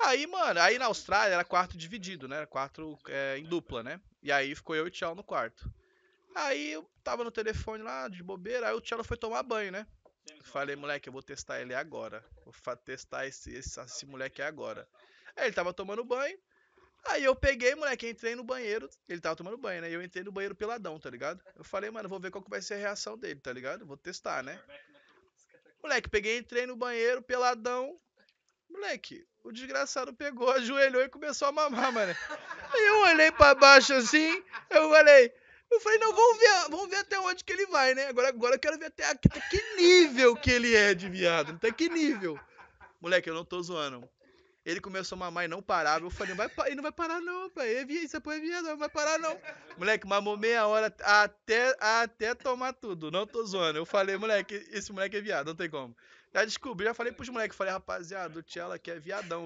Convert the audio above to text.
Aí, mano, aí na Austrália era quarto dividido, né? Era quarto é, em dupla, né? E aí ficou eu e o Tchau no quarto. Aí eu tava no telefone lá, de bobeira, aí o Tchau foi tomar banho, né? Falei, moleque, eu vou testar ele agora. Vou testar esse, esse, esse moleque agora. Aí ele tava tomando banho. Aí eu peguei, moleque, entrei no banheiro. Ele tava tomando banho, né? Eu entrei no banheiro peladão, tá ligado? Eu falei, mano, vou ver qual que vai ser a reação dele, tá ligado? Vou testar, né? né? Moleque, peguei, entrei no banheiro peladão. Moleque, o desgraçado pegou, ajoelhou e começou a mamar, mano. Aí eu olhei pra baixo assim, eu falei. Eu falei, não, vamos ver, vamos ver até onde que ele vai, né? Agora, agora eu quero ver até, até que nível que ele é de viado. Até que nível. Moleque, eu não tô zoando. Ele começou a mamar e não parava. Eu falei, vai, ele não vai parar não, pai. É isso é viado, é viado, não vai parar não. Moleque, mamou meia hora até, até tomar tudo. Não tô zoando. Eu falei, moleque, esse moleque é viado, não tem como. Já descobri, já falei pros moleques. Falei, rapaziada, o Tchela aqui é viadão.